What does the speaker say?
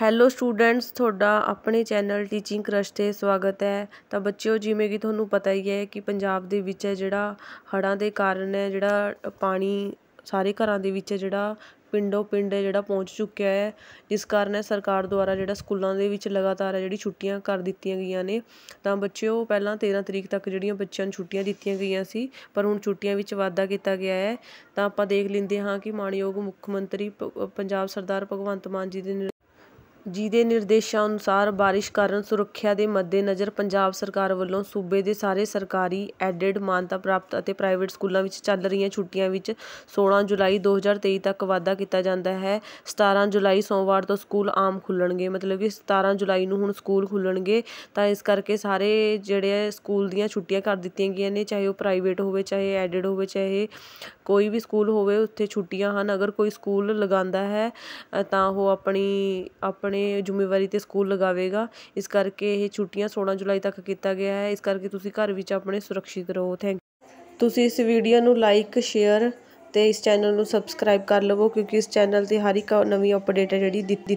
hello students ਤੁਹਾਡਾ ਆਪਣੇ channel teaching crush 'ਤੇ ਸਵਾਗਤ ਹੈ ਤਾਂ ਬੱਚਿਓ ਜਿਵੇਂ ਕਿ ਤੁਹਾਨੂੰ ਪਤਾ ਹੀ ਹੈ ਕਿ ਪੰਜਾਬ ਦੇ ਵਿੱਚ ਹੈ ਜਿਹੜਾ ਹੜ੍ਹਾਂ ਦੇ ਕਾਰਨ ਹੈ ਜਿਹੜਾ ਪਾਣੀ ਸਾਰੇ ਘਰਾਂ ਦੇ ਵਿੱਚ ਜਿਹੜਾ ਪਿੰਡੋਂ ਪਿੰਡ ਜਿਹੜਾ ਪਹੁੰਚ ਚੁੱਕਿਆ ਹੈ ਜਿਸ ਕਾਰਨ ਸਰਕਾਰ ਦੁਆਰਾ ਜਿਹੜਾ ਸਕੂਲਾਂ ਦੇ ਵਿੱਚ ਲਗਾਤਾਰ ਹੈ ਜਿਹੜੀ ਛੁੱਟੀਆਂ ਕਰ ਦਿੱਤੀਆਂ ਗਈਆਂ ਨੇ ਤਾਂ ਬੱਚਿਓ ਪਹਿਲਾਂ 13 ਤਰੀਕ ਤੱਕ ਜਿਹੜੀਆਂ ਬੱਚਿਆਂ ਨੂੰ ਛੁੱਟੀਆਂ ਦਿੱਤੀਆਂ ਗਈਆਂ ਸੀ ਪਰ ਹੁਣ ਛੁੱਟੀਆਂ ਵਿੱਚ ਵਾਅਦਾ ਕੀਤਾ ਗਿਆ ਹੈ ਤਾਂ ਆਪਾਂ ਦੇਖ ਲੈਂਦੇ ਹਾਂ ਕਿ ਮਾਣਯੋਗ ਮੁੱਖ ਮੰਤਰੀ ਪੰਜਾਬ ਸਰਦਾਰ ਭਗਵੰਤ ਮਾਨ ਜੀ ਦੇ ਜਿਹਦੇ ਨਿਰਦੇਸ਼ਾਂ ਅਨੁਸਾਰ ਬਾਰਿਸ਼ ਕਾਰਨ ਸੁਰੱਖਿਆ ਦੇ ਮੱਦੇਨਜ਼ਰ ਪੰਜਾਬ ਸਰਕਾਰ ਵੱਲੋਂ ਸੂਬੇ ਦੇ ਸਾਰੇ ਸਰਕਾਰੀ ਐਡਿਡ ਮਾਨਤਾ ਪ੍ਰਾਪਤ ਅਤੇ ਪ੍ਰਾਈਵੇਟ ਸਕੂਲਾਂ ਵਿੱਚ ਚੱਲ ਰਹੀਆਂ ਛੁੱਟੀਆਂ ਵਿੱਚ 16 ਜੁਲਾਈ 2023 ਤੱਕ ਵਾਅਦਾ ਕੀਤਾ ਜਾਂਦਾ ਹੈ 17 ਜੁਲਾਈ ਸੋਮਵਾਰ ਤੋਂ ਸਕੂਲ ਆਮ ਖੁੱਲਣਗੇ ਮਤਲਬ ਕਿ 17 ਜੁਲਾਈ ਨੂੰ ਹੁਣ ਸਕੂਲ ਖੁੱਲਣਗੇ ਤਾਂ ਇਸ ਕਰਕੇ ਸਾਰੇ ਜਿਹੜੇ ਸਕੂਲ ਦੀਆਂ ਛੁੱਟੀਆਂ ਕਰ ਦਿੱਤੀਆਂ ਗਈਆਂ ਨੇ ਚਾਹੇ ਉਹ ਪ੍ਰਾਈਵੇਟ ਹੋਵੇ ਚਾਹੇ ਐਡਿਡ ਹੋਵੇ ਚਾਹੇ ਕੋਈ ਵੀ ਸਕੂਲ ਹੋਵੇ ਉੱਥੇ ਛੁੱਟੀਆਂ ਹਨ ਅਗਰ ਕੋਈ ਸਕੂਲ ਲਗਾਉਂਦਾ ਹੈ ਤਾਂ ਉਹ ਆਪਣੀ ਆਪਣੇ ਆਪਣੇ ਜ਼ਿੰਮੇਵਾਰੀ 'ਤੇ ਸਕੂਲ ਲਗਾਵੇਗਾ ਇਸ ਕਰਕੇ ਇਹ ਛੁੱਟੀਆਂ 16 ਜੁਲਾਈ ਤੱਕ ਕੀਤਾ ਗਿਆ ਹੈ ਇਸ ਕਰਕੇ ਤੁਸੀਂ ਘਰ ਵਿੱਚ ਆਪਣੇ ਸੁਰੱਖਿਅਤ ਰਹੋ ਥੈਂਕ ਤੁਸੀਂ ਇਸ ਵੀਡੀਓ ਨੂੰ ਲਾਈਕ ਸ਼ੇਅਰ ਤੇ ਇਸ ਚੈਨਲ ਨੂੰ ਸਬਸਕ੍ਰਾਈਬ ਕਰ ਲਵੋ ਕਿਉਂਕਿ ਇਸ ਚੈਨਲ 'ਤੇ ਹਰ ਇੱਕ ਨਵੀਂ ਅਪਡੇਟ ਹੈ ਜਿਹੜੀ ਦਿੱਤੀ